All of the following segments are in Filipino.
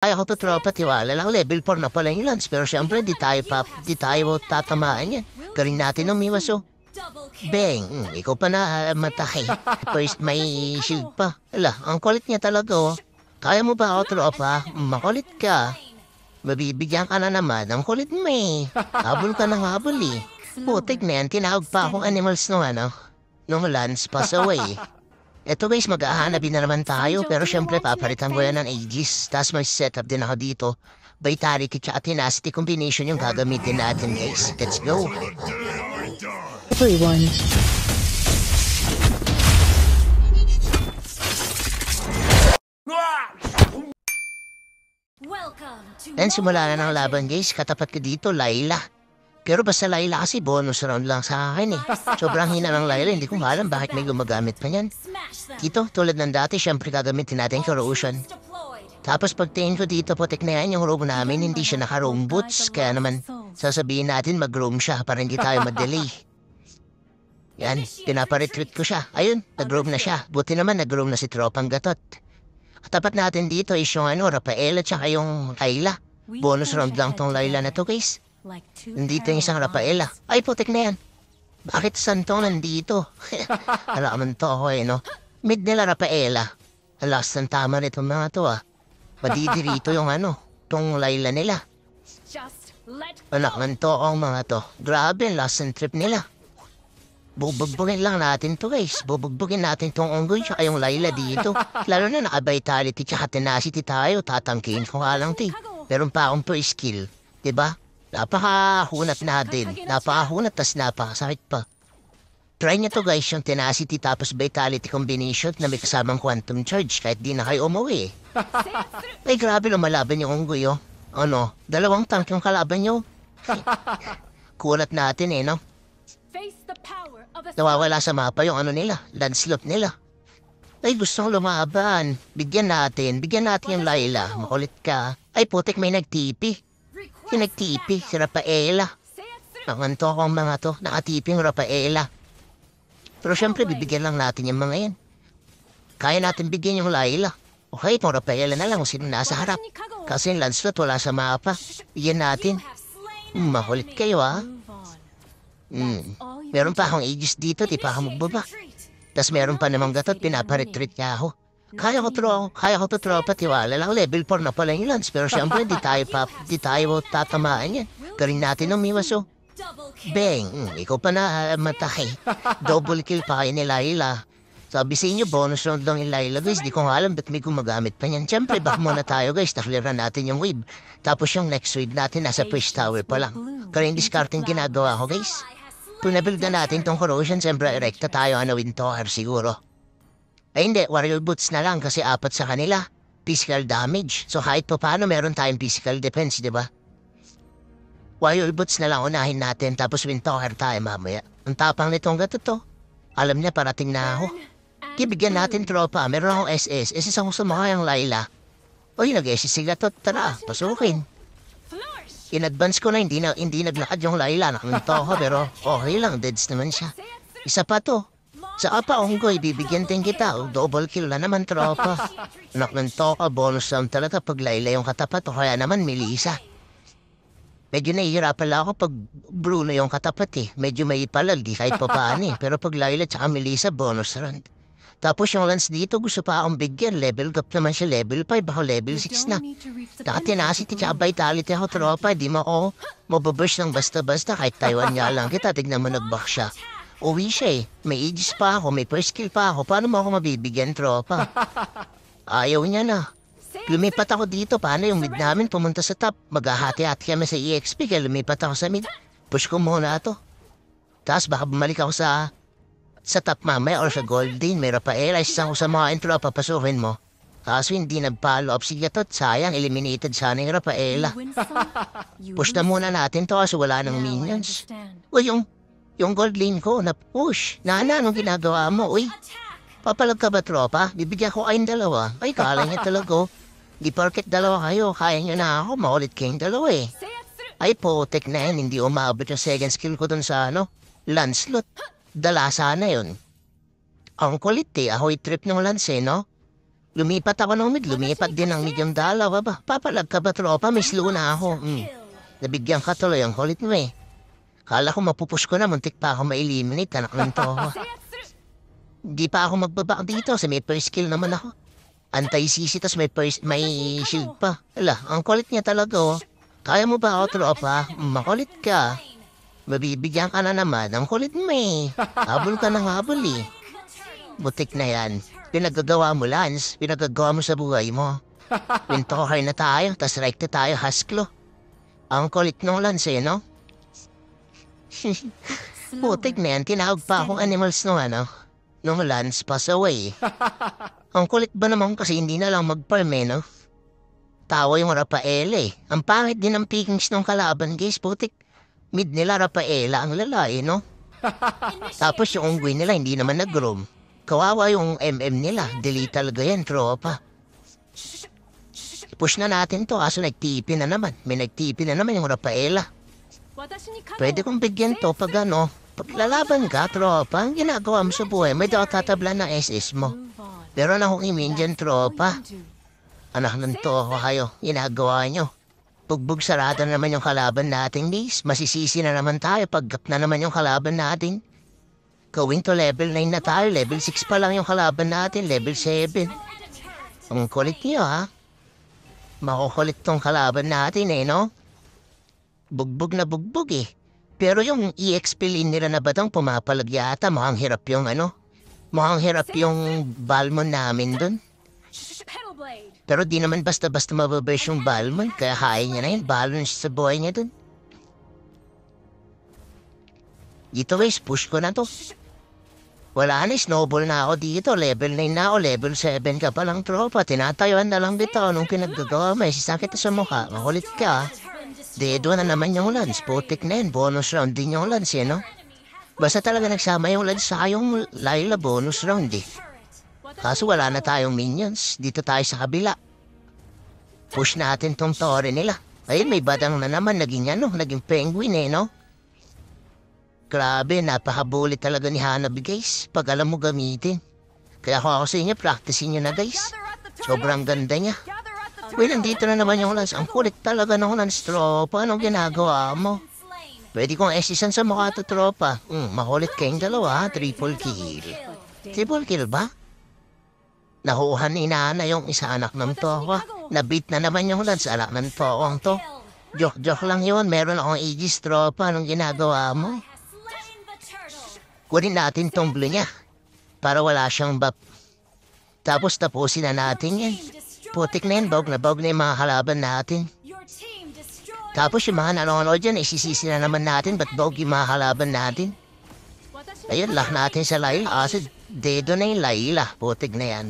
Ay, ako patropa, tiwala lang. Level 4 na pala yung Lance. Pero syempre, di tayo, pa, di tayo tatamaan yan. Karin natin umiwas, oh. Bang! Mm, ikaw pa na uh, ah, matake. First, may shield pa. Ala, ang kulit niya talaga, oh. Kaya mo ba ako, tropa? Makulit ka. Mabibigyan ka na naman. ng kulit mo, eh. Habol ka ng habol, eh. Putik na yan. Tinawag pa akong animals nung ano. Nung Lance pass away. Eto guys, maghahanapin na naman tayo. Pero syempre, papalitan ko yan ng Aegis. Tapos may setup din ako dito. Vitality at Tenacity combination yung gagamitin natin guys. Let's go! Everyone. Then simula na ng laban guys. Katapat ko dito, Laila. Pero basta Laila kasi bonus round lang sa akin eh. Sobrang hina ng Laila, hindi ko alam bakit may gumagamit pa niyan. Dito, tulad ng dati, syempre gagamitin natin corrosion. Tapos pagtingin ko dito, putik na yan yung room namin, hindi siya naka-room boots. Kaya naman, sasabihin natin mag-room siya para hindi tayo mag-delay. Yan, pinaparetreat ko siya. Ayun, nag-room na siya. Buti naman nag-room na si Tropang Gatot. Katapat natin dito is yung ano, Rafael at saka yung Laila. Bonus round lang tong Laila na to guys. Like nandito yung isang Rafaela. Ay, putik na yan. Bakit santo nandito? Alaman to ako eh, no? Mid nila Rafaela. Alas ng tama nito mga to ah. Madidirito yung ano, tong Layla nila. Anak ng to ang oh, mga to. Grabe, last ng trip nila. Bubugbugin lang natin to guys. Bubugbugin natin tong onggoy tsaka yung Layla dito. Lalo na naka-vitality tsaka tenacity tayo. Tatangkin ko nga lang to eh. Meron pa akong to skill. Diba? Napakahunat natin. Napakahunat tas napakasakit pa. Try nyo to guys yung tenacity tapos vitality combination na may kasamang quantum charge kahit di na kayo umuwi. Ay grabe lumalaban yung unggoy oh. Ano, dalawang tank yung kalaban nyo. Kulat natin eh no. Nawawala sa mapa yung ano nila, landslot nila. Ay, gustong lumaban. Bigyan natin. Bigyan natin yung Laila. Makulit ka. Ay, putik may nagtipi. Pinagtipi si Rafaela. Nanganto akong mga to, nakatiping Rafaela. Pero syempre, bibigyan lang natin yung mga yan. Kaya natin bigyan yung Laila. Okay, itong Rafaela na lang kung sino nasa harap. Kasi yung Lancelot wala sa mapa. Bigyan natin. Makulit kayo ah. Mm. Meron pa akong aegis dito, di pa ako magbaba. Tapos meron pa namang gatot, pinaparetreat niya ako. Kaya ko tro, kaya ko tro, patiwala lang. Level 4 na pala yung Lance. Pero syempre, di tayo, pa, di tayo tatamaan yan. Galing natin ng miwaso. Oh. Bang! Hmm, ikaw pa na ah, matay. Double kill pa kayo ni Laila. Sabi sa inyo, bonus round lang yung Laila, guys. Di ko nga alam ba't may gumagamit pa niyan. Siyempre, back muna tayo, guys. Takliran natin yung wave. Tapos yung next wave natin, nasa push tower pa lang. Kaya yung discarding ginagawa ko, guys. Punabuild na natin tong corrosion. Siyempre, erecta tayo, ano, wind tower siguro. Ay eh, hindi, warrior boots na lang kasi apat sa kanila. Physical damage. So kahit pa paano meron tayong physical defense, di ba? Warrior boots na lang unahin natin tapos wintoker tayo mamaya. Ang tapang nitong gato to. Alam niya parating na ako. Kibigyan natin tropa. Meron akong SS. SS ako sumakayang Laila. O yung nag-SS sila to. Tara, pasukin. In advance ko na hindi na hindi naglakad yung Laila. Nakamito ako pero okay lang. Deads naman siya. Isa pa to. Sa apaong ko, ibibigyan din kita. O, oh, double kill na naman, tropa. Naklento ka, bonus round talaga pag Laila yung katapat o kaya naman Melissa. Medyo nahihirapan pala ako pag Bruno yung katapat eh. Medyo may ipalal, di kahit pa paano eh. Pero pag Laila tsaka Melissa, bonus round. Tapos yung lance dito, gusto pa akong bigyan. Level up naman siya, level 5, ako level 6 na. Saka tenacity, tsaka vitality ako, tropa. Di mo ako mababush ng basta-basta kahit Taiwan nga lang kita. Tignan mo, nag-back siya uwi siya eh. May ages pa ako, may first kill pa ako. Paano mo ako mabibigyan, tropa? Ayaw niya na. Lumipat ako dito. Paano yung mid namin pumunta sa top? Maghahati-hati kami sa EXP kaya lumipat ako sa mid. Push ko muna to. Tapos baka bumalik ako sa sa top mamaya or sa golden. May eh, Rafael. Isang ako sa mga intro. Papasukin mo. Kaso hindi nag-follow up si Gatot. Sayang, eliminated sana yung Rafaela. Push na muna natin to kasi wala ng minions. O yung yung gold lane ko, na-push. Nana, anong ginagawa mo? Uy, papalag ka ba tropa? Bibigyan ko kayong dalawa. Ay, kala niya talaga. Oh. Di porket dalawa kayo, kaya niyo na ako, maulit kayong dalawa eh. Ay, potek na yan, hindi umabot yung second skill ko dun sa ano, Lancelot. Dala sana yun. Ang kulit eh, ahoy trip ng lance eh, no? Lumipat ako ng mid, lumipat din ang medium dalawa ba? Papalag ka ba tropa? Miss Luna ako. Mm. Nabigyan ka tuloy ang kulit mo eh. Kala ko mapupush ko na, muntik pa ako ma-eliminate, anak ng toho. Hindi pa ako magbaba dito, sa may first skill naman ako. Antay cc tas may, first, may shield pa. Hala, ang kulit niya talaga, oh. Kaya mo ba ako, oh, tropa? Makulit ka. Mabibigyan ka na naman, ang kulit mo eh. Habol ka ng habol eh. Butik na yan. Pinagagawa mo, Lance. Pinagagawa mo sa buhay mo. Pintoker na tayo, tas right na tayo, hasklo. Ang kulit ng Lance eh, no? Putik na yan, tinawag pa akong animals nung ano, nung Lance pass away. Ang kulit ba naman kasi hindi na lang mag-farm no? Tawa yung Rafaela eh. Ang pangit din ang pickings ng kalaban, guys. Putik, mid nila Rafaela ang lalaki, no? Tapos yung unggoy nila hindi naman nag-groom. Kawawa yung MM nila. dili talaga yan, tropa. Push na natin to, aso nagtipi na naman. May nagtipi na naman yung Rafaela. Pwede kong bigyan to pag ano, paglalaban ka, tropa, ang ginagawa mo sa buhay, may daw tatabla ng SS mo. Pero na akong imin tropa. Anak ng toho kayo, ginagawa nyo. Bugbog sarado na naman yung kalaban natin, Liz. Masisisi na naman tayo paggap na naman yung kalaban natin. Going to level 9 na tayo. Level 6 pa lang yung kalaban natin. Level 7. Ang kulit niyo, ha? Makukulit tong kalaban natin, eh, no? bugbog na bugbog eh. Pero yung i-explain nila na ba itong pumapalag yata, mukhang hirap yung ano, mukhang hirap yung Balmon namin dun. Pero di naman basta-basta mababash yung Balmon, kaya kaya niya na yun, Balmon sa buhay niya dun. Dito guys, push ko na to. Wala na, snowball na ako dito. Level 9 na ako, level 7 ka lang, tropa. Tinatayuan na lang dito nung pinaggagawa mo. Eh, Sisakit sa mukha. Makulit ka. Ah. Dedo na naman yung Lance. Putik na yun. Bonus round din yung Lance, eh, no? Basta talaga nagsama yung Lance sa yung Laila bonus round, eh. Kaso wala na tayong minions. Dito tayo sa kabila. Push natin tong tore nila. Ayun, may badang na naman. Naging ano, naging penguin, eh, no? Grabe, napakabuli talaga ni Hanabi, guys. Pag alam mo gamitin. Kaya kung ako sa inyo, practicein nyo na, guys. Sobrang ganda niya. Well, nandito na naman yung Lance. Ang kulit talaga ng Lance, tropa. Anong ginagawa mo? Pwede kong esisan sa mukha to, tropa. Mm, makulit kayong dalawa, triple kill. Triple kill ba? Nahuhan ni Nana yung isa anak ng Towa. Nabit na naman yung Lance, anak ng ang to. Jok-jok lang yun. Meron akong Aegis, tropa. Anong ginagawa mo? Kunin natin tong blue niya. Para wala siyang bap. Tapos tapusin na natin yan. Putik na yun, bog na bog na yung mga kalaban natin. Tapos yung mga nanonood dyan, isisisi na naman natin ba't bog yung mga kalaban natin. Ayun, lah natin sa Laila kasi ah, dedo na yung Laila. Putik na yan.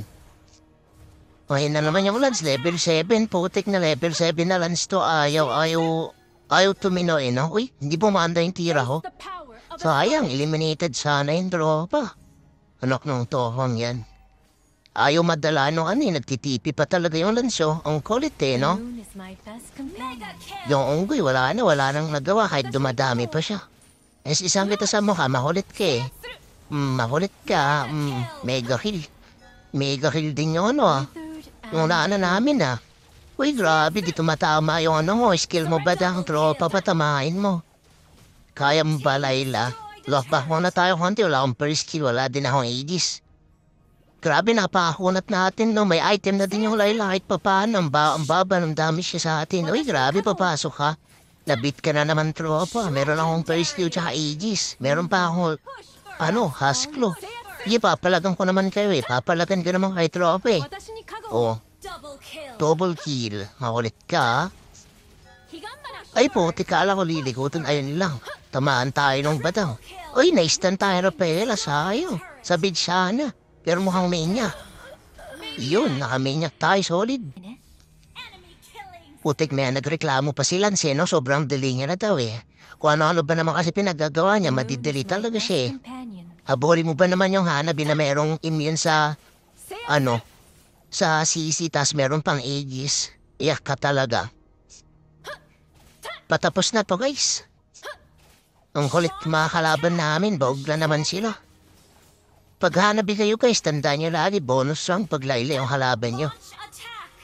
O, oh, ayun na naman yung Lance, level 7. Putik na level 7 na Lance to. Ayaw, ayaw, ayaw tumino eh, no? Uy, hindi bumanda yung tira ho. Sayang, eliminated sana yung tropa. Anak ng tohong yan. Ayaw madala no ano eh, natitipi pa talaga yung lanso. Ang kulit eh, no? Yung unggoy, wala na, wala nang nagawa kahit dumadami pa siya. es eh, isang kita sa mukha, mahulit ka eh. Mm, mahulit ka, mm, mega kill. Mega kill din yun, ano ah. Yung na namin, ah. Uy, grabe, di tumatama yung ano mo. Skill mo ba dang tropa patamain mo? Kaya mo ba, Laila? Lock back muna tayo konti. Wala akong per skill. Wala din akong 80 Grabe, napakakunat natin, no? May item na din yung Laila kahit pa paano. ba ang baba ng damage siya sa atin. Uy, grabe, papasok ha. Nabit ka na naman, tropa. Meron akong first two tsaka Aegis. Meron pa akong, ano, Hasklo. Sige, papalagan ko naman kayo eh. Papalagan ko naman kay tropa eh. Oo. Oh. Double kill. Makulit ka, ah. Ay po, tikala ko liligutan. Ayun lang. Tamaan tayo ng bataw. Uy, naistan tayo, Rapela. Sayo. Sa bid sana. Pero mukhang may niya. Yun, nakaminyak tayo, solid. Putik na yan, nagreklamo pa si Lance, no? Sobrang dalingan na daw eh. Kung ano-ano ba naman kasi pinagagawa niya, madidili talaga siya eh. Haboli mo ba naman yung hanabi na merong immune sa, ano, sa sisi, tas meron pang aegis. Iyak ka talaga. Patapos na to guys. Ang kulit mga kalaban namin, baog na naman sila. Paghanap kayo guys, tandaan nyo lagi, bonus ang paglaili ang halaban nyo.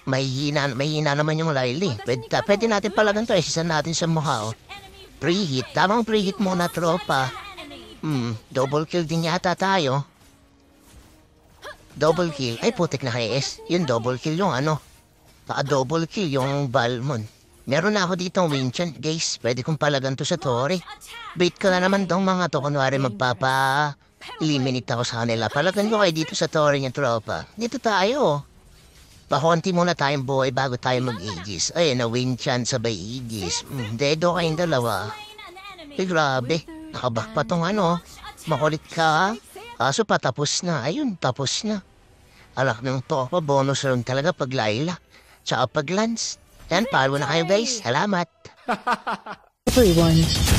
Mahihina, mahihina naman yung laili. Eh. Pwede, pwede natin palagan to, isisan eh, natin sa mukha. Oh. Preheat, tamang preheat muna tropa. Hmm, double kill din yata tayo. Double kill. Ay, putik na kay S. Yun, double kill yung ano. Naka-double kill yung Balmon. Meron na ako dito winchan, guys. Pwede kong palagan to sa Tori. Bait ko na naman tong mga to. Kunwari magpapa... Liminit ako sa kanila. Palatan ko kayo dito sa tore niya, tropa. Dito tayo. Pakunti muna tayong buhay bago tayo mag-aegis. Ay, na win chance sabay aegis. Mm, dedo kayong dalawa. Ay, grabe. Nakabak pa tong ano. Makulit ka, ha? Kaso pa tapos na. Ayun, tapos na. Alak ng topa, bonus rin talaga pag Laila. Tsaka pag Lance. Yan, follow na kayo guys. Salamat. Everyone.